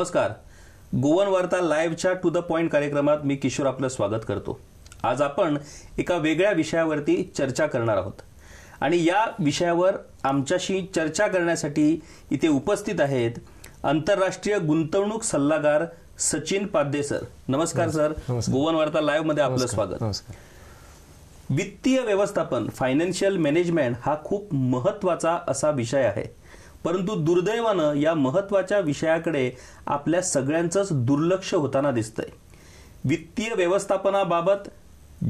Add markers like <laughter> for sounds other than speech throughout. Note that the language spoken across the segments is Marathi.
नमस्कार गोवन वार्ता लाईव्हच्या टू द पॉइंट कार्यक्रमात मी किशोर आपलं स्वागत करतो आज आपण एका वेगळ्या विषयावरती चर्चा करणार आहोत आणि या विषयावर आमच्याशी चर्चा करण्यासाठी इथे उपस्थित आहेत आंतरराष्ट्रीय गुंतवणूक सल्लागार सचिन पाध्ये सर नमस्कार सर गोवन वार्ता लाईव्ह मध्ये आपलं स्वागत वित्तीय व्यवस्थापन फायनान्शियल मॅनेजमेंट हा खूप महत्वाचा असा विषय आहे परंतु दुर्दैवानं या महत्वाच्या विषयाकडे आपल्या सगळ्यांचंच दुर्लक्ष होताना दिसतंय वित्तीय व्यवस्थापनाबाबत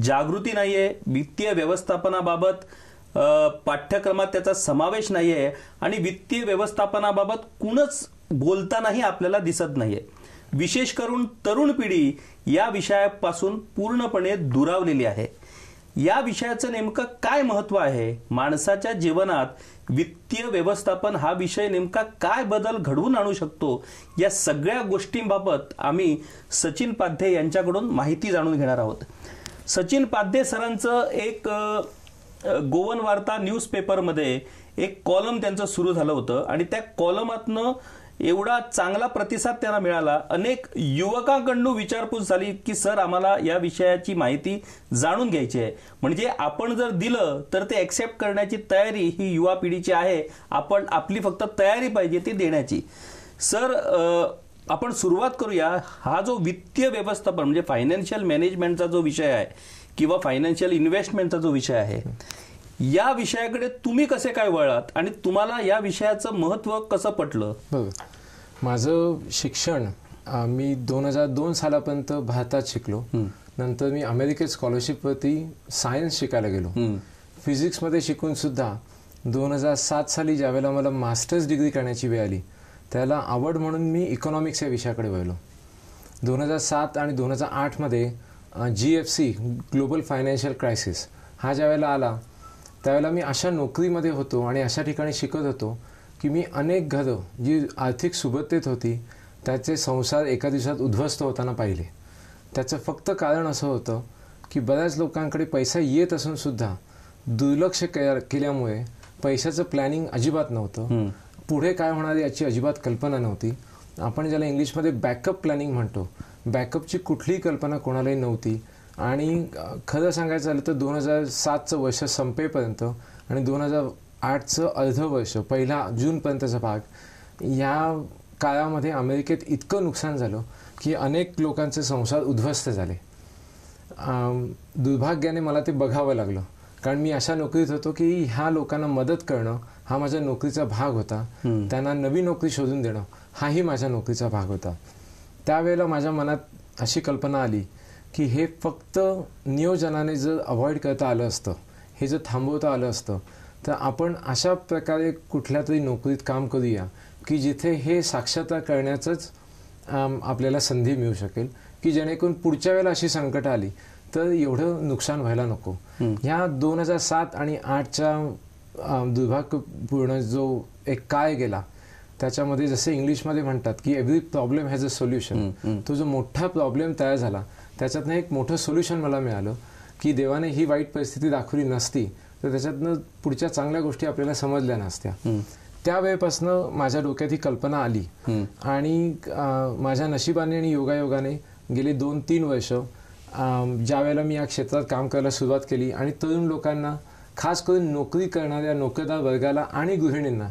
जागृती नाहीये वित्तीय व्यवस्थापनाबाबत पाठ्यक्रमात त्याचा समावेश नाहीये आणि वित्तीय व्यवस्थापनाबाबत कुणच बोलतानाही आपल्याला दिसत नाहीये विशेष करून तरुण पिढी या विषयापासून पूर्णपणे दुरावलेली आहे या विषयाचं नेमकं काय महत्व आहे माणसाच्या जीवनात वित्तीय व्यवस्थापन हा विषय नेमका काय बदल घडवून आणू शकतो या सगळ्या गोष्टींबाबत आम्ही सचिन पाध्ये यांच्याकडून माहिती जाणून घेणार आहोत सचिन पाध्ये सरांचं एक गोवन वार्ता न्यूजपेपरमध्ये एक कॉलम त्यांचं सुरू झालं होतं आणि त्या कॉलमातनं एवढा चांगला प्रतिसाद त्यांना मिळाला अनेक युवकांकडून विचारपूस झाली की सर आम्हाला या विषयाची माहिती जाणून घ्यायची आहे म्हणजे आपण जर दिलं तर ते ॲक्सेप्ट करण्याची तयारी ही युवा पिढीची आहे आपण आपली फक्त तयारी पाहिजे ती देण्याची सर आपण सुरुवात करूया हा जो वित्तीय व्यवस्थापन म्हणजे फायनान्शियल मॅनेजमेंटचा जो विषय आहे किंवा फायनान्शियल इन्व्हेस्टमेंटचा जो विषय आहे या विषयाकडे तुम्ही कसे काय वळात आणि तुम्हाला या विषयाचं महत्त्व कसं पटलं माझं शिक्षण मी दोन हजार दोन सालापर्यंत भारतात शिकलो नंतर मी अमेरिकेत स्कॉलरशिपवरती सायन्स शिकायला गेलो फिजिक्समध्ये शिकून सुद्धा दोन हजार सात साली ज्यावेळेला मला मास्टर्स डिग्री करण्याची वेळ आली त्याला आवड म्हणून मी इकॉनॉमिक्स या विषयाकडे वळलो दोन हजार सात आणि दोन हजार आठमध्ये G F C global financial crisis हा ज्यावेळेला आला त्यावेळेला मी अशा नोकरीमध्ये होतो आणि अशा ठिकाणी शिकत होतो की मी अनेक घरं जी आर्थिक सुबत्तेत होती त्याचे संसार एका दिवसात उद्ध्वस्त होताना पाहिले त्याचं फक्त कारण असं होतं की बऱ्याच लोकांकडे पैसा येत असूनसुद्धा दुर्लक्ष केल्यामुळे पैशाचं प्लॅनिंग अजिबात नव्हतं पुढे काय होणार याची अजिबात कल्पना नव्हती आपण ज्याला इंग्लिशमध्ये बॅकअप प्लॅनिंग म्हणतो बॅकअपची कुठलीही कल्पना कोणालाही नव्हती आणि खरं सांगायचं झालं तर दोन हजार सातचं वर्ष संपेपर्यंत आणि दोन हजार आठचं अर्ध वर्ष पहिला जूनपर्यंतचा भाग या काळामध्ये अमेरिकेत इतकं नुकसान झालं की अनेक लोकांचे संसार उद्ध्वस्त झाले दुर्भाग्याने मला ते बघावं लागलं कारण मी अशा नोकरीत होतो की ह्या लोकांना मदत करणं हा माझ्या नोकरीचा भाग होता त्यांना नवी नोकरी शोधून देणं हाही माझ्या नोकरीचा भाग होता त्यावेळेला माझ्या मनात अशी कल्पना आली की हे फक्त नियोजनाने जर अवॉइड करता आलं असतं हे जर थांबवता आलं असतं तर आपण अशा प्रकारे कुठल्या तरी नोकरीत काम करूया की जिथे हे साक्षरता करण्याचंच आपल्याला संधी मिळू शकेल की जेणेकरून पुढच्या वेळेला अशी संकट आली तर एवढं नुकसान व्हायला नको ह्या दोन हजार सात आणि आठच्या दुर्भाग्यपूर्ण जो एक काय गेला त्याच्यामध्ये जसे इंग्लिशमध्ये म्हणतात की every problem has a solution तो जो मोठा प्रॉब्लेम तयार झाला त्याच्यातनं एक मोठं सोल्युशन मला मिळालं की देवाने ही वाईट परिस्थिती दाखवली नसती तर त्याच्यातनं पुढच्या चांगल्या गोष्टी आपल्याला समजल्या नसत्या त्यावेळेपासनं माझ्या डोक्यात ही कल्पना आली आणि माझ्या नशिबाने आणि योगायोगाने गेली दोन तीन वर्ष ज्या वेळेला मी या क्षेत्रात काम करायला सुरुवात केली आणि तरुण लोकांना खास करून नोकरी करणाऱ्या नोकरदार वर्गाला आणि गृहिणींना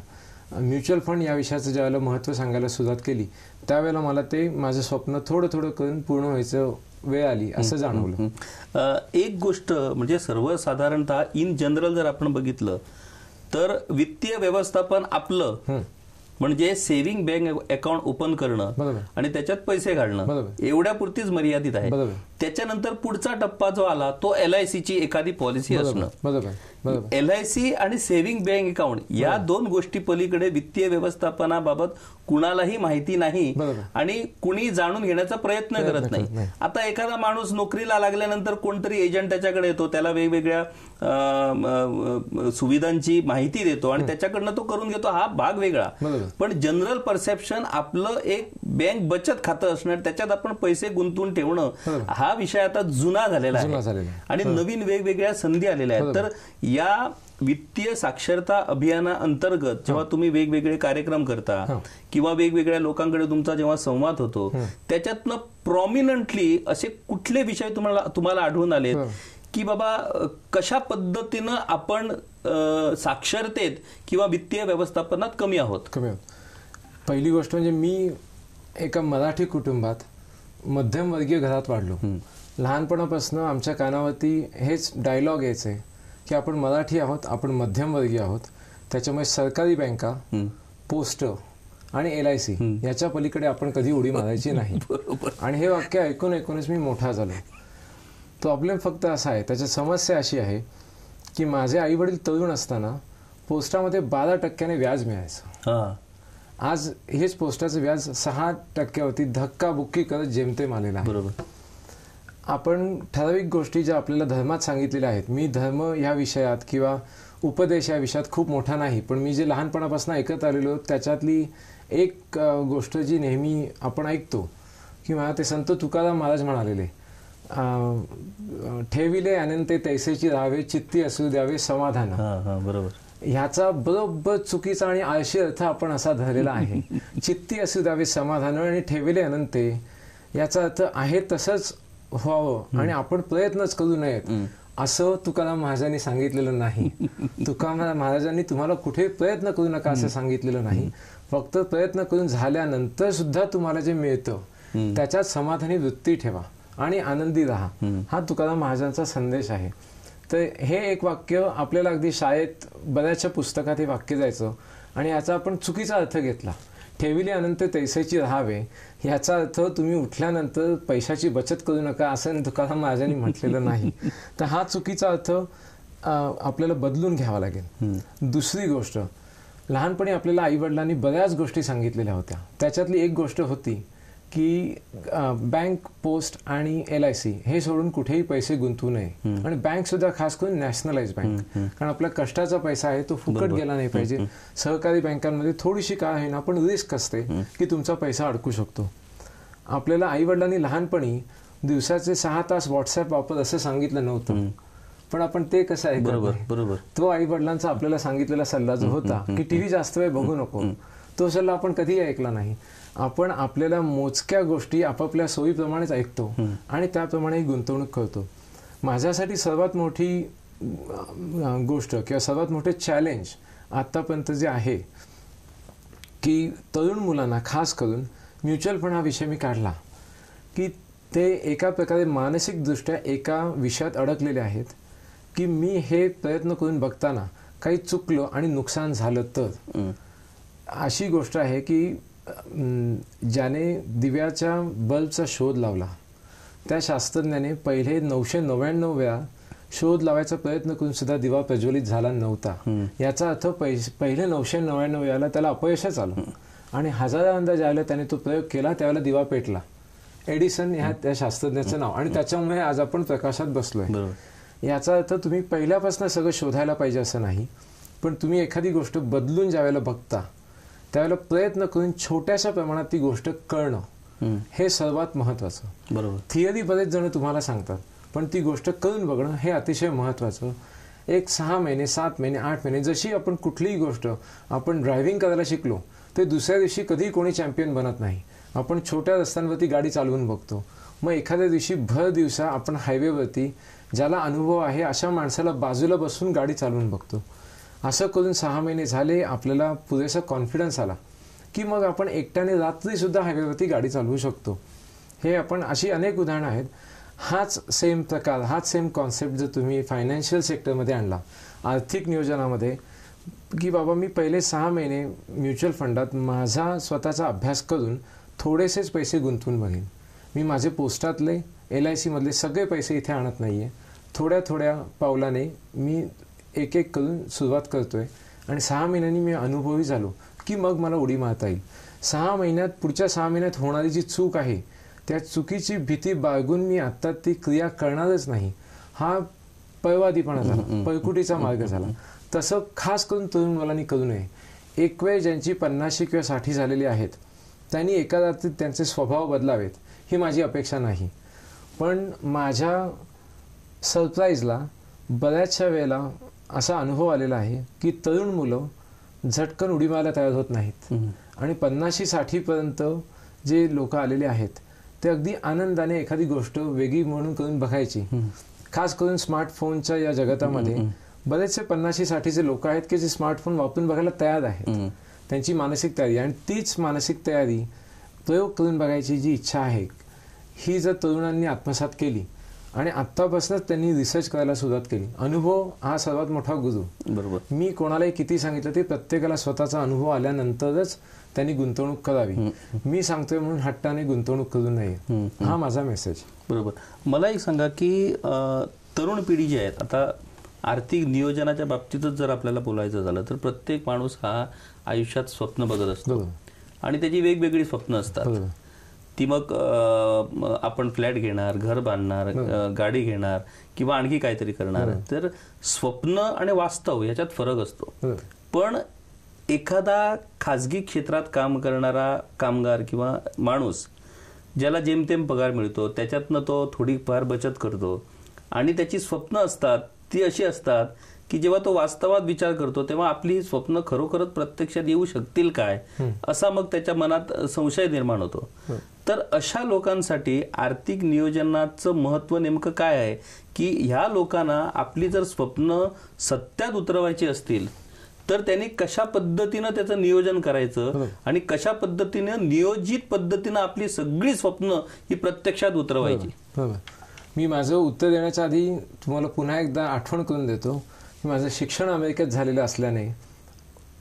म्युच्युअल फंड या विषयाचं ज्यावेळेला महत्त्व सांगायला सुरुवात केली त्यावेळेला मला ते माझं स्वप्न थोडं थोडं करून पूर्ण व्हायचं वेळ आली असं जाणवलं एक गोष्ट म्हणजे सर्वसाधारणतः इन जनरल जर आपण बघितलं तर वित्तीय व्यवस्थापन आपलं म्हणजे सेव्हिंग बँक अकाउंट ओपन करणं आणि त्याच्यात पैसे घालणं एवढ्यापुरतीच मर्यादित आहे त्याच्यानंतर पुढचा टप्पा जो आला तो एल आय सीची एखादी पॉलिसी असणं एल आय सी आणि सेव्हिंग बँक अकाउंट या दोन गोष्टी पलीकडे वित्तीय व्यवस्थापनाबाबत कुणालाही माहिती नाही आणि कुणी जाणून घेण्याचा प्रयत्न करत नाही आता एखादा माणूस नोकरीला लागल्यानंतर कोणतरी एजंट त्याच्याकडे येतो त्याला वेगवेगळ्या सुविधांची माहिती देतो आणि त्याच्याकडनं तो करून घेतो हा भाग वेगळा पण जनरल परसेप्शन आपलं एक बँक बचत खातं असणं त्याच्यात आपण पैसे गुंतवून ठेवणं हा हा विषय आता जुना झालेला आहे आणि नवीन वेगवेगळ्या संधी आलेल्या आहेत तर या वित्तीय साक्षरता अभियाना अंतर्गत जेव्हा तुम्ही वेगवेगळे कार्यक्रम करता किंवा वेगवेगळ्या लोकांकडे तुमचा जेव्हा संवाद होतो त्याच्यातनं प्रॉमिनंटली असे कुठले विषय तुम्हाला तुम्हाला आढळून आले की बाबा कशा पद्धतीनं आपण साक्षरतेत किंवा वित्तीय व्यवस्थापनात कमी आहोत पहिली गोष्ट म्हणजे मी एका मराठी कुटुंबात मध्यमवर्गीय घरात वाढलो लहानपणापासून आमच्या कानावरती हेच डायलॉग यायचे की आपण मराठी आहोत आपण मध्यमवर्गीय आहोत त्याच्यामुळे सरकारी बँका पोस्ट आणि एल आय सी याच्या पलीकडे आपण कधी उडी मारायची नाही <laughs> आणि हे वाक्य ऐकून ऐकूनच मी मोठा झालो प्रॉब्लेम फक्त असा आहे त्याची समस्या अशी आहे की माझे आई वडील तरुण असताना पोस्टामध्ये बारा टक्क्याने व्याज मिळायचं आज हेच पोस्टाचं व्याज सहा टक्क्यावरती धक्काबुक्की करत जेमतेम आलेला बरोबर आपण ठराविक गोष्टी ज्या आपल्याला धर्मात सांगितलेल्या आहेत मी धर्म या विषयात किंवा उपदेश या विषयात खूप मोठा नाही पण मी जे लहानपणापासून ऐकत आलेलो त्याच्यातली एक गोष्ट जी नेहमी आपण ऐकतो किंवा ते संत तुकाराम महाराज म्हणालेले ठेविले अनंते तैसेची राहावे चित्ती असू द्यावे समाधान बरोबर ह्याचा बरोबर चुकीचा आणि आळशी अर्थ आपण असा धरलेला आहे <laughs> चित्ती असू द्यावे समाधान आणि ठेवले अनंते याचा अर्थ आहे तसंच व्हावं आणि आपण प्रयत्नच करू नयेत असं तुकाराम महाराजांनी सांगितलेलं नाही <laughs> तुकाराम महाराजांनी तुम्हाला कुठे प्रयत्न करू नका असं सांगितलेलं नाही फक्त प्रयत्न करून झाल्यानंतर सुद्धा तुम्हाला जे मिळतं त्याच्यात समाधानी वृत्ती ठेवा आणि आनंदी राहा हा तुकाराम महाराजांचा संदेश आहे तर हे एक वाक्य आपल्याला अगदी शाळेत बऱ्याचशा पुस्तकात हे वाक्य जायचं आणि याचा आपण चुकीचा अर्थ घेतला ठेविले अनंत तैसेची राहावे ह्याचा अर्थ तुम्ही उठल्यानंतर पैशाची बचत करू नका असं तुकाराम महाराजांनी म्हटलेलं नाही तर हा चुकीचा अर्थ आपल्याला बदलून घ्यावा लागेल दुसरी गोष्ट लहानपणी आपल्याला आईवडिलांनी बऱ्याच गोष्टी सांगितलेल्या होत्या त्याच्यातली एक गोष्ट होती की बँक पोस्ट आणि एल आय सी हे सोडून कुठेही पैसे गुंतवू नये आणि बँक सुद्धा खास करून नॅशनलाइज बँक कारण आपला कष्टाचा पैसा आहे तो फुकट गेला नाही पाहिजे सहकारी बँकांमध्ये थोडीशी काय आहे ना पण रिस्क असते की तुमचा पैसा अडकू शकतो आपल्याला आई वडिलांनी लहानपणी दिवसाचे सहा तास व्हॉट्सअप वापर असं सांगितलं नव्हतं पण आपण ते कसं आहे बरोबर बरोबर तो आई वडिलांचा आपल्याला सांगितलेला सल्ला जो होता की टीव्ही जास्त वेळ बघू नको तो सल्ला आपण कधीही ऐकला नाही आपण आपल्याला मोजक्या गोष्टी आपापल्या सोयीप्रमाणेच ऐकतो आणि त्याप्रमाणे गुंतवणूक करतो माझ्यासाठी सर्वात मोठी गोष्ट किंवा सर्वात मोठे चॅलेंज आतापर्यंत जे आहे की तरुण मुलांना खास करून म्युच्युअल फंड हा विषय मी काढला की ते एका प्रकारे मानसिकदृष्ट्या एका विषयात अडकलेले आहेत की मी हे प्रयत्न करून बघताना काही चुकलं आणि नुकसान झालं तर अशी गोष्ट आहे की ज्याने दिव्याच्या बल्बचा शोध लावला त्या शास्त्रज्ञाने पहिले नऊशे नव्याण्णव्या शोध लावायचा प्रयत्न करून सुद्धा दिवा प्रज्वलित झाला नव्हता याचा अर्थ पहिले नऊशे नव्याण्णव याला त्याला अपयशच आलं आणि हजारांदा ज्यावेळेला त्याने तो प्रयोग केला त्यावेळेला दिवा पेटला एडिसन ह्या त्या शास्त्रज्ञाचं नाव आणि त्याच्यामुळे आज आपण प्रकाशात बसलोय याचा अर्थ तुम्ही पहिल्यापासून सगळं शोधायला पाहिजे असं नाही पण तुम्ही एखादी गोष्ट बदलून ज्यावेळेला बघता त्यावेळेला प्रयत्न करून छोट्याशा प्रमाणात ती गोष्ट कळणं हे सर्वात महत्वाचं बरोबर थिअरी बरेच जण तुम्हाला सांगतात पण ती गोष्ट करून बघणं हे अतिशय महत्वाचं एक सहा महिने सात महिने आठ महिने जशी आपण कुठलीही गोष्ट आपण ड्रायव्हिंग करायला शिकलो ते दुसऱ्या दिवशी कधीही कोणी चॅम्पियन बनत नाही आपण छोट्या रस्त्यांवरती गाडी चालवून बघतो मग एखाद्या दिवशी भर दिवसा आपण हायवेवरती ज्याला अनुभव आहे अशा माणसाला बाजूला बसून गाडी चालवून बघतो असं करून सहा महिने झाले आपल्याला पुरेसा कॉन्फिडन्स आला की मग आपण एकट्याने रात्रीसुद्धा हायवेवरती गाडी चालवू शकतो हे आपण अशी अनेक उदाहरणं आहेत हाच सेम प्रकार हाच सेम कॉन्सेप्ट जर तुम्ही फायनान्शियल सेक्टरमध्ये आणला आर्थिक नियोजनामध्ये की बाबा मी पहिले सहा महिने म्युच्युअल फंडात माझा स्वतःचा अभ्यास करून थोडेसेच पैसे गुंतवून बघेन मी माझे पोस्टातले एल आय सीमधले सगळे पैसे इथे आणत नाही आहे थोड्या थोड्या पावलाने मी एक एक करून सुरुवात करतोय आणि सहा महिन्यांनी मी अनुभवी झालो की मग मला उडी मारता येईल सहा महिन्यात पुढच्या सहा महिन्यात होणारी जी चूक आहे त्या चुकीची भीती बाळगून मी आत्ता ती क्रिया करणारच नाही हा पळवादीपणा झाला पळकुटीचा मार्ग झाला तसं खास करून तरुण मुलांनी करू नये एक वेळ ज्यांची पन्नाशी किंवा साठी झालेली आहेत त्यांनी एका रात्रीत त्यांचे स्वभाव बदलावेत ही माझी अपेक्षा नाही पण माझ्या सरप्राईजला बऱ्याचशा वेळेला असा अनुभव आलेला आहे की तरुण मुलं झटकन उडी मारायला तयार होत नाहीत आणि पन्नाशी साठीपर्यंत जे लोक आलेले आहेत ते अगदी आनंदाने एखादी गोष्ट वेगळी म्हणून करून बघायची खास करून स्मार्टफोनच्या या जगतामध्ये बरेचसे पन्नाशी साठीचे लोक आहेत की जे स्मार्टफोन वापरून बघायला तयार आहेत त्यांची मानसिक तयारी आणि तीच मानसिक तयारी प्रयोग करून बघायची जी इच्छा आहे ही जर तरुणांनी आत्मसात केली आणि आतापासूनच त्यांनी रिसर्च करायला सुरुवात केली अनुभव हा सर्वात मोठा गुरु बरोबर मी कोणालाही किती सांगितलं ते प्रत्येकाला स्वतःचा अनुभव आल्यानंतरच त्यांनी गुंतवणूक करावी मी सांगतोय म्हणून हट्टाने गुंतवणूक करू नये हा माझा मेसेज बरोबर मला एक सांगा की तरुण पिढी जी आहेत आता आर्थिक नियोजनाच्या बाबतीतच जर आपल्याला बोलायचं झालं तर प्रत्येक माणूस हा आयुष्यात स्वप्न बघत असतो आणि त्याची वेगवेगळी स्वप्न असतात ती मग आपण फ्लॅट घेणार घर बांधणार हो. गाडी घेणार किंवा आणखी काहीतरी करणार हो. तर स्वप्न आणि वास्तव याच्यात फरक असतो हो. पण एखादा खाजगी क्षेत्रात काम करणारा कामगार किंवा माणूस ज्याला जेमतेम पगार मिळतो त्याच्यातनं तो थोडीफार बचत करतो आणि त्याची स्वप्न असतात ती अशी असतात की जेव्हा तो वास्तवात विचार करतो तेव्हा आपली स्वप्न खरोखरच प्रत्यक्षात येऊ शकतील काय असा मग त्याच्या मनात संशय निर्माण होतो तर अशा लोकांसाठी आर्थिक नियोजनाचं महत्व नेमकं काय आहे की ह्या लोकांना आपली जर स्वप्न सत्यात उतरवायची असतील तर त्यांनी कशा पद्धतीनं त्याचं नियोजन करायचं आणि कशा पद्धतीनं नियोजित पद्धतीनं आपली सगळी स्वप्न ही प्रत्यक्षात उतरवायची मी माझं उत्तर देण्याच्या आधी तुम्हाला पुन्हा एकदा आठवण करून देतो माझं शिक्षण अमेरिकेत झालेलं असल्याने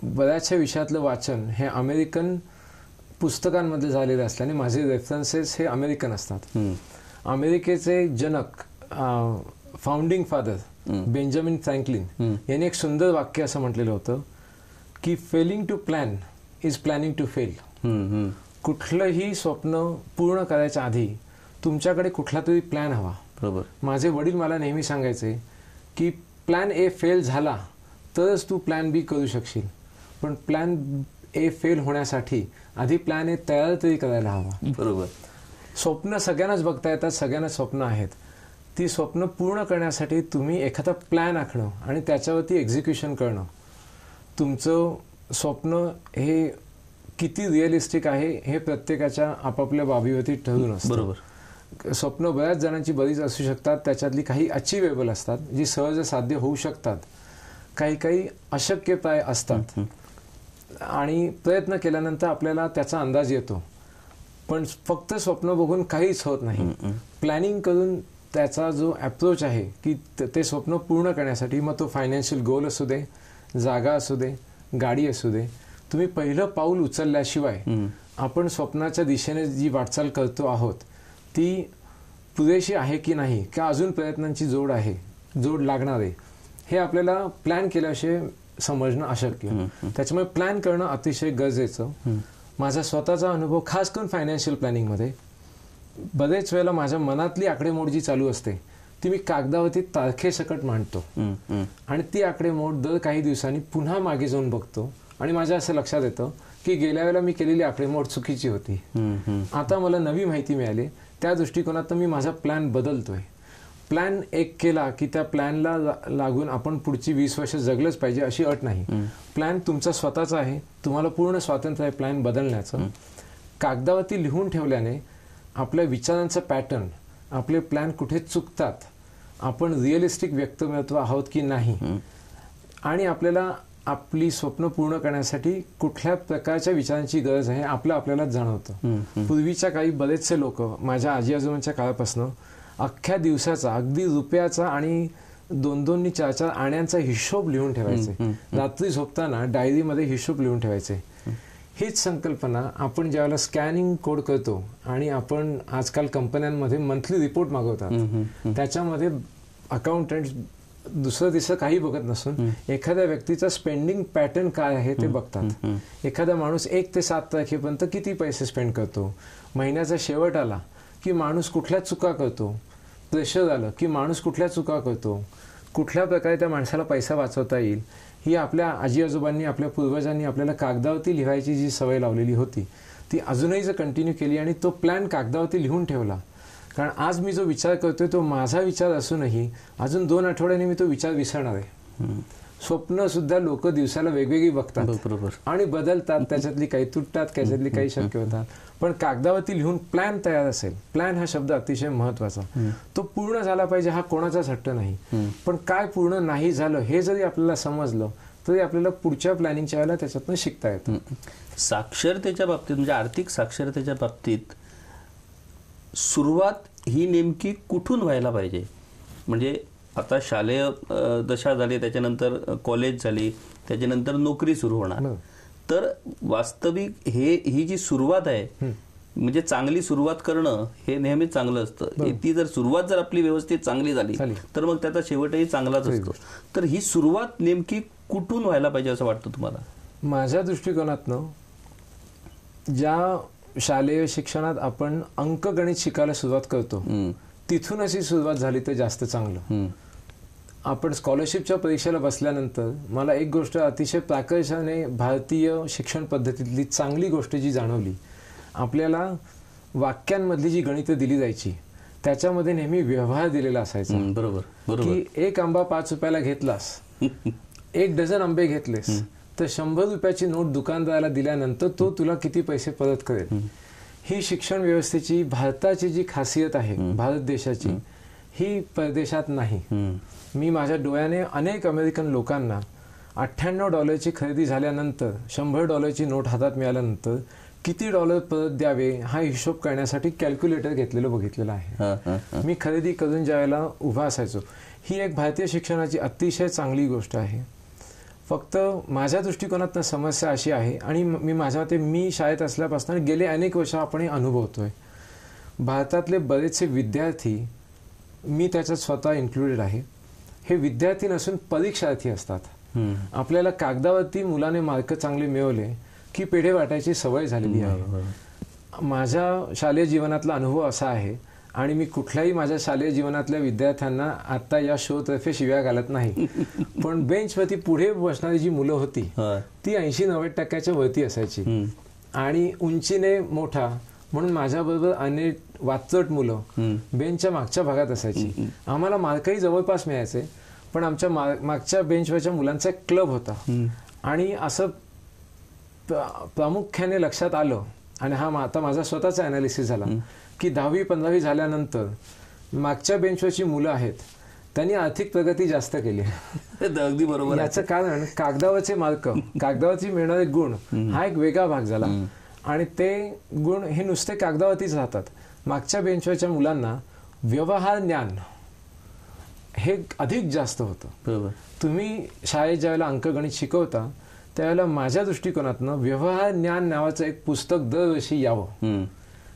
बऱ्याचशा विषयातलं वाचन हे अमेरिकन पुस्तकांमध्ये झालेलं असल्याने माझे रेफरन्सेस हे अमेरिकन असतात अमेरिकेचे जनक फाउंडिंग फादर बेंजामिन फ्रँकलिन यांनी एक सुंदर वाक्य असं म्हटलेलं होतं की failing to plan is planning to fail कुठलंही स्वप्न पूर्ण करायच्या आधी तुमच्याकडे कुठला तरी प्लॅन हवा बरोबर माझे वडील मला नेहमी सांगायचे की प्लॅन ए फेल झाला तरच तू प्लॅन बी करू शकशील पण प्लॅन ए फेल होण्यासाठी आधी प्लॅन ए तयार तरी करायला हवा बरोबर स्वप्न सगळ्यांनाच बघता येतात सगळ्यांना स्वप्न आहेत ती स्वप्न पूर्ण करण्यासाठी तुम्ही एखादा प्लॅन आखणं आणि त्याच्यावरती एक्झिक्युशन करणं तुमचं स्वप्न हे किती रिअलिस्टिक आहे हे प्रत्येकाच्या आपापल्या बाबीवरती ठरून असतं बरोबर स्वप्न बऱ्याच जणांची बरीच असू शकतात त्याच्यातली काही अचिवेबल असतात जी सहज साध्य होऊ शकतात काही काही अशक्यता असतात आणि प्रयत्न केल्यानंतर आपल्याला त्याचा अंदाज येतो पण फक्त स्वप्न बघून काहीच होत नाही प्लॅनिंग करून त्याचा जो अप्रोच आहे की ते स्वप्न पूर्ण करण्यासाठी मग तो फायनान्शियल गोल असू दे जागा असू दे गाडी असू दे तुम्ही पहिलं पाऊल उचलल्याशिवाय आपण स्वप्नाच्या दिशेने जी वाटचाल करतो आहोत ती पुरेशी आहे की नाही का अजून प्रयत्नांची जोड आहे जोड लागणार आहे हे आपल्याला प्लॅन केल्याशिवाय समजणं अशक्य त्याच्यामुळे प्लॅन करणं अतिशय गरजेचं माझा स्वतःचा अनुभव खास करून फायनान्शियल प्लॅनिंगमध्ये बरेच वेळेला माझ्या मनातली आकडेमोड जी चालू असते ती मी कागदावरती तारखेसकट मांडतो आणि ती आकडेमोड दर काही दिवसांनी पुन्हा मागे जाऊन बघतो आणि माझ्या असं लक्षात येतं की गेल्या वेळेला मी केलेली आकडेमोड चुकीची होती आता मला नवी माहिती मिळाली त्या दृष्टिकोनात मी माझा प्लॅन बदलतो आहे प्लॅन एक केला की त्या प्लॅनला लागून आपण पुढची वीस वर्ष जगलंच पाहिजे अशी अट नाही प्लॅन तुमचा स्वतःचा आहे तुम्हाला पूर्ण स्वातंत्र्य आहे प्लॅन बदलण्याचं कागदावरती लिहून ठेवल्याने आपल्या विचारांचं पॅटर्न आपले प्लॅन कुठे चुकतात आपण रिअलिस्टिक व्यक्तिमत्व आहोत की नाही आणि आपल्याला आपली स्वप्न पूर्ण करण्यासाठी कुठल्या प्रकारच्या विचारांची गरज आहे आपलं आपल्यालाच जाणवतं पूर्वीच्या काही बरेचसे लोक माझ्या आजी आजोबांच्या काळापासून अख्ख्या दिवसाचा अगदी रुपयाचा आणि दोन दोन चार चार आण्यांचा हिशोब लिहून ठेवायचे रात्री झोपताना डायरीमध्ये हिशोब लिहून ठेवायचे हीच संकल्पना आपण ज्यावेळेला स्कॅनिंग कोड करतो आणि आपण आजकाल कंपन्यांमध्ये मंथली रिपोर्ट मागवतात त्याच्यामध्ये अकाउंटंट दुसरं तिसरं काही बघत नसून एखाद्या व्यक्तीचा स्पेंडिंग पॅटर्न काय आहे ते बघतात एखादा माणूस एक ते सात तारखेपर्यंत किती पैसे स्पेंड करतो महिन्याचा शेवट आला की माणूस कुठल्या चुका करतो प्रेशर आलं की माणूस कुठल्या चुका करतो कुठल्या प्रकारे त्या माणसाला पैसा वाचवता येईल ही आपल्या आजी आजोबांनी आपल्या पूर्वजांनी आपल्याला कागदावरती लिहायची जी सवय लावलेली होती ती अजूनही जर कंटिन्यू केली आणि तो प्लॅन कागदावरती लिहून ठेवला कारण आज मी जो विचार करतोय तो माझा विचार असूनही अजून दोन आठवड्यांनी मी तो विचार विसरणार आहे स्वप्न सुद्धा लोक दिवसाला वेगवेगळी बघतात बरोबर आणि बदलतात त्याच्यातली काही तुटतात त्याच्यातली काही शक्य होतात पण कागदावरती लिहून प्लॅन तयार असेल प्लॅन हा शब्द अतिशय महत्वाचा तो पूर्ण झाला पाहिजे हा कोणाचा हट्ट नाही पण काय पूर्ण नाही झालं हे जरी आपल्याला समजलं तरी आपल्याला पुढच्या प्लॅनिंगच्या वेळेला त्याच्यातनं शिकता येतं साक्षरतेच्या बाबतीत म्हणजे आर्थिक साक्षरतेच्या बाबतीत सुरुवात ही नेमकी कुठून व्हायला पाहिजे म्हणजे आता शालेय दशा झाली त्याच्यानंतर कॉलेज झाली त्याच्यानंतर नोकरी सुरू होणार तर वास्तविक हे ही जी सुरुवात आहे म्हणजे चांगली सुरुवात करणं हे नेहमी चांगलं असतं ती जर सुरुवात जर आपली व्यवस्थित चांगली झाली तर मग त्याचा शेवटही चांगलाच असतो तर ही सुरुवात नेमकी कुठून व्हायला पाहिजे असं वाटतं तुम्हाला माझ्या दृष्टिकोनातनं ज्या शालेय शिक्षणात आपण अंक गणित शिकायला सुरुवात करतो तिथून अशी सुरुवात झाली तर जास्त चांगलं आपण स्कॉलरशिपच्या परीक्षेला बसल्यानंतर मला एक गोष्ट अतिशय प्राकर्षाने भारतीय शिक्षण पद्धतीतली चांगली गोष्ट जी जाणवली आपल्याला वाक्यांमधली जी गणितं दिली जायची त्याच्यामध्ये नेहमी व्यवहार दिलेला असायचा बरोबर बरोबर की एक आंबा पाच रुपयाला घेतलास <laughs> एक डझन आंबे घेतलेस तर शंभर रुपयाची नोट दुकानदाराला दिल्यानंतर तो तुला किती पैसे परत करेल ही शिक्षण व्यवस्थेची भारताची जी खासियत आहे भारत देशाची ही परदेशात नाही मी माझ्या डोळ्याने अनेक अमेरिकन लोकांना अठ्ठ्याण्णव डॉलरची खरेदी झाल्यानंतर शंभर डॉलरची नोट हातात मिळाल्यानंतर किती डॉलर परत द्यावे हा हिशोब करण्यासाठी कॅल्क्युलेटर घेतलेलं बघितलेलं आहे मी खरेदी करून ज्या वेळेला उभा असायचो ही एक भारतीय शिक्षणाची अतिशय चांगली गोष्ट आहे फक्त माझ्या दृष्टिकोनातनं समस्या अशी आहे आणि मी माझ्या मते मी शाळेत असल्यापासून गेले अनेक वर्ष आपण हे अनुभवतो आहे भारतातले बरेचसे विद्यार्थी मी त्याच्यात स्वतः इन्क्लुडेड आहे हे विद्यार्थी नसून परीक्षार्थी असतात आपल्याला कागदावरती मुलाने मार्क चांगले मिळवले की पेढे वाटायची सवय झालेली आहे माझ्या शालेय जीवनातला अनुभव असा आहे आणि मी कुठल्याही माझ्या शालेय जीवनातल्या विद्यार्थ्यांना आता या शोतर्फे शिव्या घालत नाही <laughs> पण बेंचवरती पुढे बसणारी जी मुलं होती ती ऐंशी नव्वद टक्क्याच्या वरती असायची आणि उंचीने मोठा म्हणून माझ्याबरोबर अनेक वाचट मुलं बेंचच्या मागच्या भागात असायची आम्हाला मार्कही जवळपास मिळायचे पण आमच्या मागच्या बेंचवरच्या मुलांचा एक क्लब होता आणि असं प्रामुख्याने लक्षात आलं आणि हा आता माझा स्वतःचा अनालिसिस झाला की दहावी पंधरावी झाल्यानंतर मागच्या बेंचवरची मुलं आहेत त्यांनी आर्थिक प्रगती जास्त केली <laughs> अगदी बरोबर याचं कारण कागदावरचे मार्क कागदावरची मिळणारे गुण हा एक वेगळा भाग झाला आणि ते गुण हे नुसते कागदावरतीच राहतात मागच्या बेंचवरच्या मुलांना व्यवहार ज्ञान हे अधिक जास्त होतं बरोबर तुम्ही शाळेत ज्यावेळेला अंकगणित शिकवता त्यावेळेला माझ्या दृष्टिकोनातनं व्यवहार ज्ञान नावाचं एक पुस्तक दरवर्षी यावं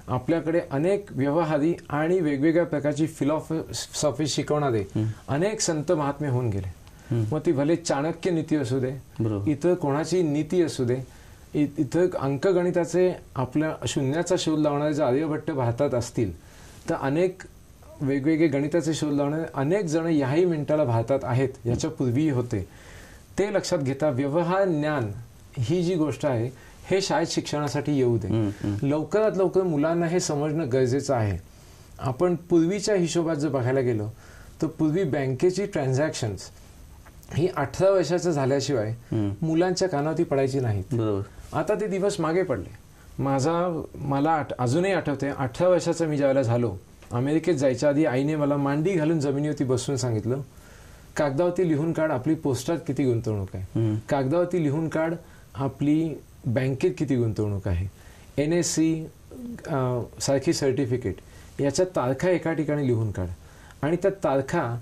आपल्याकडे अनेक व्यवहारी आणि वेगवेगळ्या प्रकारची फिलॉसॉफी शिकवणारे अनेक संत महात्मे होऊन गेले मग ती भले चाणक्य नीती असू दे इथं कोणाची नीती असू दे इथं अंकगणिताचे आपल्या शून्याचा शोध लावणारे जे आर्यभट्ट भारतात असतील तर अनेक वेगवेगळे गणिताचे शोध लावणारे अनेक जण याही मिनिटाला भारतात आहेत याच्या पूर्वीही होते ते लक्षात घेता व्यवहार ज्ञान ही जी गोष्ट आहे हे शाळेत शिक्षणासाठी येऊ दे लवकरात लवकर मुलांना हे समजणं गरजेचं आहे आपण पूर्वीच्या हिशोबात जर बघायला गेलो तर पूर्वी बँकेची ट्रान्झॅक्शन्स ही अठरा वर्षाचं झाल्याशिवाय मुलांच्या कानावरती पडायची नाहीत आता ते दिवस मागे पडले माझा मला अजूनही आठवते अठरा वर्षाचा मी ज्यावेळेला झालो अमेरिकेत जायच्या आधी आईने मला मांडी घालून जमिनीवरती बसून सांगितलं कागदावरती लिहून काढ आपली पोस्टात किती गुंतवणूक आहे कागदावरती लिहून काढ आपली बँकेत किती गुंतवणूक आहे एन एस सी सारखी सर्टिफिकेट याच्या तारखा एका ठिकाणी लिहून काढ आणि त्या तारखा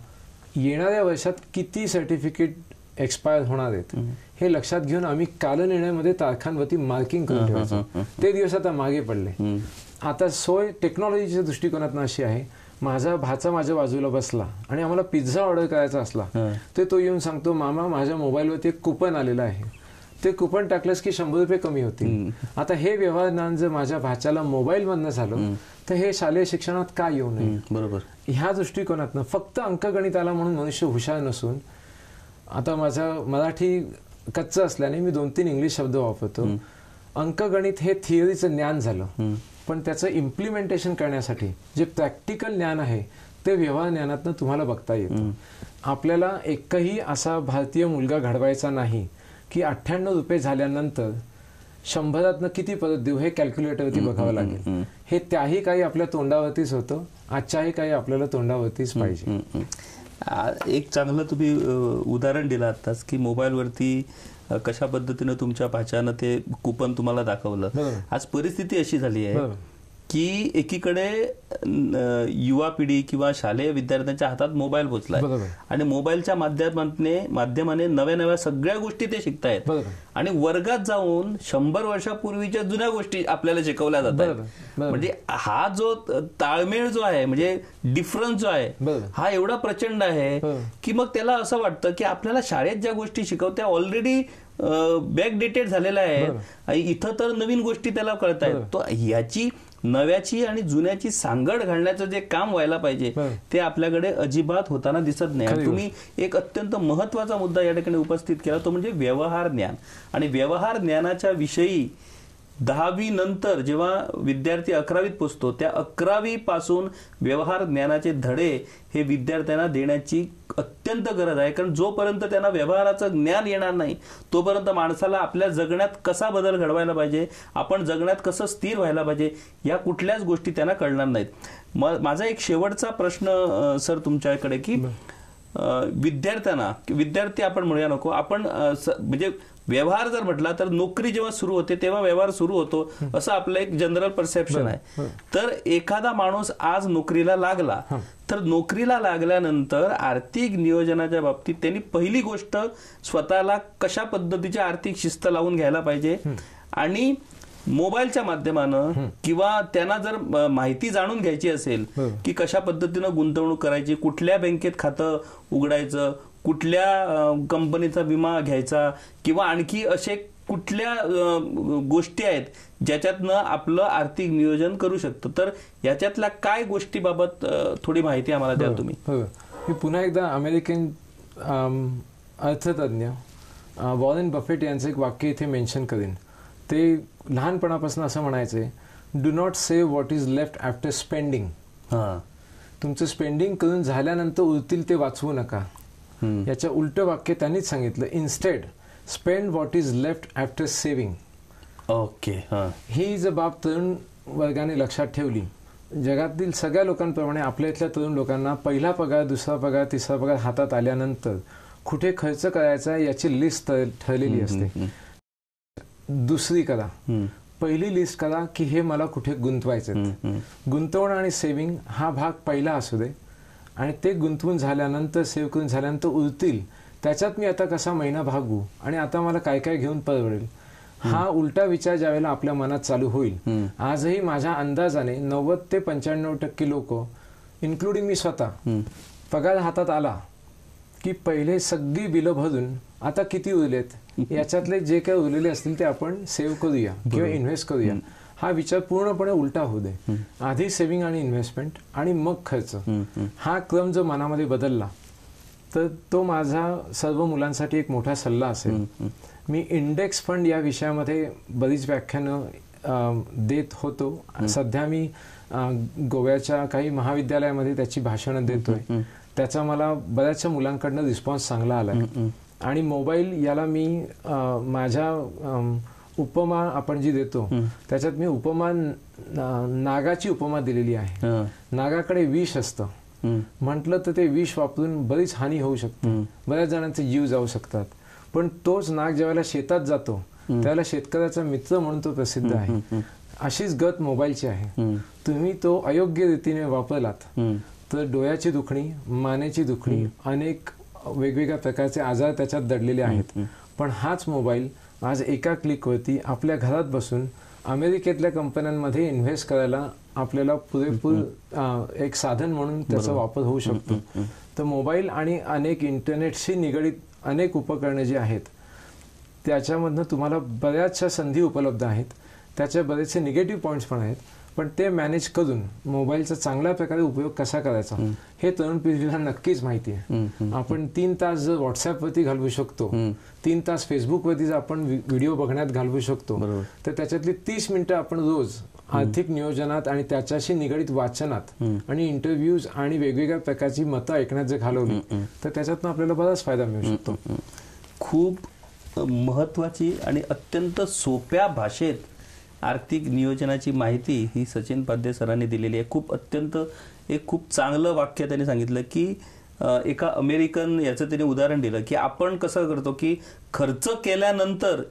येणाऱ्या वर्षात किती सर्टिफिकेट एक्सपायर होणार आहेत हे लक्षात घेऊन आम्ही कालनिर्णयामध्ये तारखांवरती मार्किंग करून ठेवायचो ते दिवस आता मागे पडले आता सोय टेक्नॉलॉजीच्या दृष्टिकोनातून अशी आहे माझा भाचा माझ्या बाजूला बसला आणि आम्हाला पिझ्झा ऑर्डर करायचा असला तर तो येऊन सांगतो मामा माझ्या मोबाईलवरती एक कुपन आलेला आहे ते कुपन टाकलंस की शंभर रुपये कमी होतील आता हे व्यवहार ज्ञान जर माझ्या भाच्याला मोबाईल मधनं झालं तर हे शालेय शिक्षणात का येऊ नये बरोबर ह्या दृष्टिकोनातनं फक्त आला म्हणून मनुष्य हुशार नसून आता माझा मराठी कच्च असल्याने मी दोन तीन इंग्लिश शब्द वापरतो अंकगणित हे थिअरीचं ज्ञान झालं पण त्याचं इम्प्लिमेंटेशन करण्यासाठी जे प्रॅक्टिकल ज्ञान आहे ते व्यवहार ज्ञानातनं तुम्हाला बघता येत आपल्याला एकही असा भारतीय मुलगा घडवायचा नाही की अठ्ठ्याण्णव रुपये झाल्यानंतर शंभरातनं किती परत देऊ हे कॅल्क्युलेटरवरती बघावं लागेल हे त्याही काही आपल्या तोंडावरतीच होतं आजच्याही काही आपल्याला तोंडावरतीच पाहिजे एक चांगलं तुम्ही उदाहरण दिलं आत्ताच की मोबाईलवरती कशा पद्धतीनं तुमच्या भाच्यानं ते कुपन तुम्हाला दाखवलं हो. आज परिस्थिती अशी झाली आहे हो. की एकीकडे युवा पिढी किंवा शालेय विद्यार्थ्यांच्या हातात मोबाईल पोचलाय आणि मोबाईलच्या माध्यमातने माध्यमाने नव्या नव्या सगळ्या गोष्टी ते शिकतायत आणि वर्गात जाऊन शंभर वर्षापूर्वीच्या जुन्या गोष्टी आपल्याला शिकवल्या जातात म्हणजे हा जो ताळमेळ जो आहे म्हणजे डिफरन्स जो आहे हा एवढा प्रचंड आहे हो. की मग त्याला असं वाटतं की आपल्याला शाळेत ज्या गोष्टी शिकवत्या ऑलरेडी बॅक डेटेड झालेल्या आहेत इथं तर नवीन गोष्टी त्याला कळत आहेत तो याची नव्याची आणि जुन्याची सांगड घालण्याचं जे काम व्हायला पाहिजे ते आपल्याकडे अजिबात होताना दिसत नाही तुम्ही एक अत्यंत महत्वाचा मुद्दा या ठिकाणी उपस्थित केला तो म्हणजे व्यवहार ज्ञान आणि व्यवहार ज्ञानाच्या विषयी दहावी नंतर जेव्हा विद्यार्थी अकरावीत पोचतो त्या अकरावीपासून व्यवहार ज्ञानाचे धडे हे विद्यार्थ्यांना देण्याची अत्यंत गरज आहे कारण जोपर्यंत त्यांना व्यवहाराचं ज्ञान येणार नाही तोपर्यंत माणसाला आपल्या जगण्यात कसा बदल घडवायला पाहिजे आपण जगण्यात कसं स्थिर व्हायला पाहिजे या कुठल्याच गोष्टी त्यांना कळणार नाहीत माझा एक शेवटचा प्रश्न सर तुमच्याकडे की विद्यार्थ्यांना विद्यार्थी आपण म्हणूया नको आपण म्हणजे व्यवहार जर म्हटला तर नोकरी जेव्हा सुरू होते तेव्हा व्यवहार सुरू होतो असं आपलं एक जनरल परसेप्शन आहे तर एखादा माणूस आज नोकरीला लागला तर नोकरीला लागल्यानंतर आर्थिक नियोजनाच्या बाबतीत त्यांनी पहिली गोष्ट स्वतःला कशा पद्धतीची आर्थिक शिस्त लावून घ्यायला पाहिजे आणि मोबाईलच्या माध्यमानं किंवा त्यांना जर माहिती जाणून घ्यायची असेल की कशा पद्धतीनं गुंतवणूक करायची कुठल्या बँकेत खातं उघडायचं कुठल्या कंपनीचा विमा घ्यायचा किंवा आणखी असे कुठल्या गोष्टी आहेत ज्याच्यातनं आपलं आर्थिक नियोजन करू शकतो तर याच्यातल्या काय गोष्टीबाबत थोडी माहिती आम्हाला द्या तुम्ही मी पुन्हा एकदा अमेरिकन अर्थतज्ञ वॉरेन बफेट यांचं एक वाक्य इथे मेन्शन करेन ते लहानपणापासून असं म्हणायचे do not save what is left after spending तुमचं स्पेंडिंग करून झाल्यानंतर उरतील ते वाचवू नका याच्या उलट वाक्य त्यांनीच सांगितलं instead spend what is left after saving okay ही जर बाब तरुण वर्गाने लक्षात ठेवली जगातील सगळ्या लोकांप्रमाणे आपल्या इथल्या तरुण लोकांना पहिला पगार दुसरा पगार तिसरा पगार हातात आल्यानंतर कुठे खर्च करायचा याची लिस्ट ठरलेली असते दुसरी करा पहिली लिस्ट करा की हे मला कुठे गुंतवायचं गुंतवणं आणि सेव्हिंग हा भाग पहिला असू दे आणि ते गुंतवून झाल्यानंतर सेव्ह करून झाल्यानंतर उरतील त्याच्यात मी आता कसा महिना भागू आणि आता मला काय काय घेऊन परवडेल हा उलटा विचार ज्यावेळेला आपल्या मनात चालू होईल आजही माझ्या अंदाजाने नव्वद ते पंच्याण्णव टक्के लोक इन्क्लुडिंग मी स्वतः पगार हातात आला की पहिले सगळी बिलं भरून आता किती उरलेत याच्यातले जे काही उरलेले असतील ते आपण सेव्ह करूया किंवा इन्व्हेस्ट करूया हा विचार पूर्णपणे उलटा होऊ दे आधी सेव्हिंग आणि इन्व्हेस्टमेंट आणि मग खर्च हा क्रम जर मनामध्ये बदलला तर तो माझा सर्व मुलांसाठी एक मोठा सल्ला असेल मी इंडेक्स फंड या विषयामध्ये बरीच व्याख्यानं देत होतो सध्या मी गोव्याच्या काही महाविद्यालयामध्ये त्याची भाषणं देतोय त्याचा मला बऱ्याचशा मुलांकडनं रिस्पॉन्स चांगला आला आणि मोबाईल याला मी माझ्या उपमा आपण जी देतो त्याच्यात मी उपमा नागाची उपमा दिलेली आहे नागाकडे विष असत म्हटलं तर ते विष वापरून बरीच हानी होऊ शकते बऱ्याच जणांचे जीव जाऊ शकतात पण तोच नाग ज्यावेळेला शेतात जातो त्याला शेतकऱ्याचा मित्र म्हणून तो प्रसिद्ध आहे अशीच गत मोबाईलची आहे तुम्ही तो अयोग्य रीतीने वापरलात तर डोळ्याची दुखणी मानेची दुखणी अनेक वेगवेगळ्या प्रकारचे आजार त्याच्यात दडलेले आहेत पण हाच मोबाईल आज एका क्लिकवरती आपल्या घरात बसून अमेरिकेतल्या कंपन्यांमध्ये इन्व्हेस्ट करायला आपल्याला पुरेपूर एक साधन म्हणून त्याचा वापर होऊ शकतो तर मोबाईल आणि अनेक इंटरनेटशी निगडीत अनेक उपकरणे जी आहेत त्याच्यामधनं तुम्हाला बऱ्याचशा संधी उपलब्ध आहेत त्याच्या बरेचसे निगेटिव्ह पॉईंट्स पण आहेत पण ते मॅनेज करून मोबाईलचा चांगल्या प्रकारे उपयोग कसा करायचा हे तरुण पिढीला नक्कीच माहिती आहे आपण तीन तास जर व्हॉट्सअपवरती घालवू शकतो तीन तास फेसबुकवरती जर आपण व्हिडिओ बघण्यात घालवू शकतो तर त्याच्यातली तीस मिनिटं आपण रोज आर्थिक नियोजनात आणि त्याच्याशी निगडित वाचनात आणि इंटरव्ह्यूज आणि वेगवेगळ्या प्रकारची मतं ऐकण्यात जर घालवली तर त्याच्यातून आपल्याला बराच फायदा मिळू शकतो खूप महत्वाची आणि अत्यंत सोप्या भाषेत आर्थिक नियोजनाची माहिती ही सचिन पाध्ये सरांनी दिलेली आहे खूप अत्यंत एक खूप चांगलं वाक्य त्यांनी सांगितलं की एका अमेरिकन याचं त्यांनी उदाहरण दिलं की आपण कसं करतो की खर्च केल्यानंतर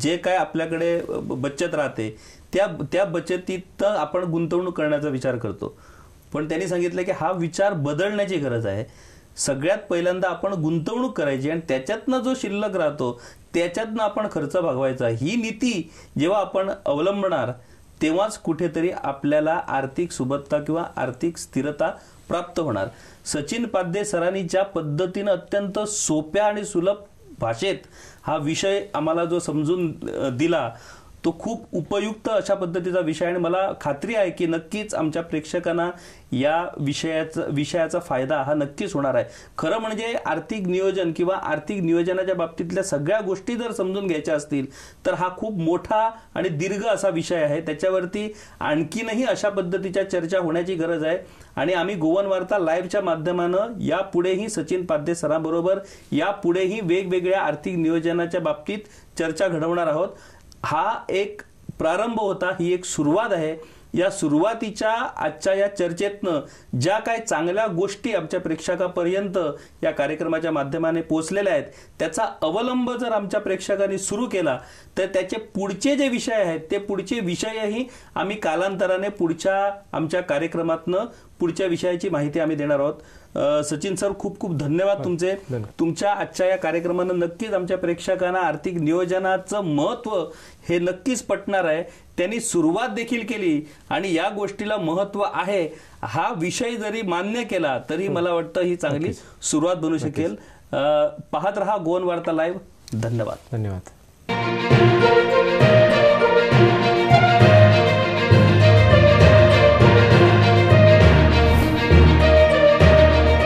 जे काय आपल्याकडे बचत राहते त्या त्या बचतीत आपण गुंतवणूक करण्याचा विचार करतो पण त्यांनी सांगितलं की हा विचार बदलण्याची गरज आहे सगळ्यात पहिल्यांदा आपण गुंतवणूक करायची आणि त्याच्यातनं जो शिल्लक राहतो त्याच्यातनं आपण खर्च भागवायचा ही नीती जेव्हा आपण अवलंबणार तेव्हाच कुठेतरी आपल्याला आर्थिक सुबत्ता किंवा आर्थिक स्थिरता प्राप्त होणार सचिन पाध्ये सरांनी ज्या पद्धतीनं अत्यंत सोप्या आणि सुलभ भाषेत हा विषय आम्हाला जो समजून दिला तो खूप उपयुक्त अशा पद्धतीचा विषय आणि मला खात्री आहे की नक्कीच आमच्या प्रेक्षकांना या विषयाचा विषयाचा फायदा हा नक्कीच होणार आहे खरं म्हणजे आर्थिक नियोजन किंवा आर्थिक नियोजनाच्या बाबतीतल्या सगळ्या गोष्टी जर समजून घ्यायच्या असतील तर हा खूप मोठा आणि दीर्घ असा विषय आहे त्याच्यावरती आणखीनही अशा पद्धतीच्या चर्चा होण्याची गरज आहे आणि आम्ही गोवन वार्ता लाईव्हच्या माध्यमानं यापुढेही सचिन पाध्ये सरांबरोबर यापुढेही वेगवेगळ्या आर्थिक नियोजनाच्या बाबतीत चर्चा घडवणार आहोत हा एक प्रारंभ होता ही एक सुरुवात आहे या सुरुवातीच्या आजच्या या चर्चेतनं ज्या काही चांगल्या गोष्टी आमच्या प्रेक्षकापर्यंत या कार्यक्रमाच्या माध्यमाने पोचलेल्या आहेत त्याचा अवलंब जर आमच्या प्रेक्षकांनी सुरू केला तर त्याचे पुढचे जे विषय आहेत ते पुढचे विषयही आम्ही कालांतराने पुढच्या आमच्या कार्यक्रमातनं पुढच्या विषयाची माहिती आम्ही देणार आहोत सचिन सर खूप खूप धन्यवाद तुमचे तुमच्या आजच्या या कार्यक्रमानं नक्कीच आमच्या प्रेक्षकांना आर्थिक नियोजनाचं महत्व हे नक्कीच पटणार आहे त्यांनी सुरुवात देखील केली आणि या गोष्टीला महत्व आहे हा विषय जरी मान्य केला तरी मला वाटतं ही चांगली सुरुवात बनू शकेल पाहत रहा गोवन वार्ता लाईव्ह धन्यवाद धन्यवाद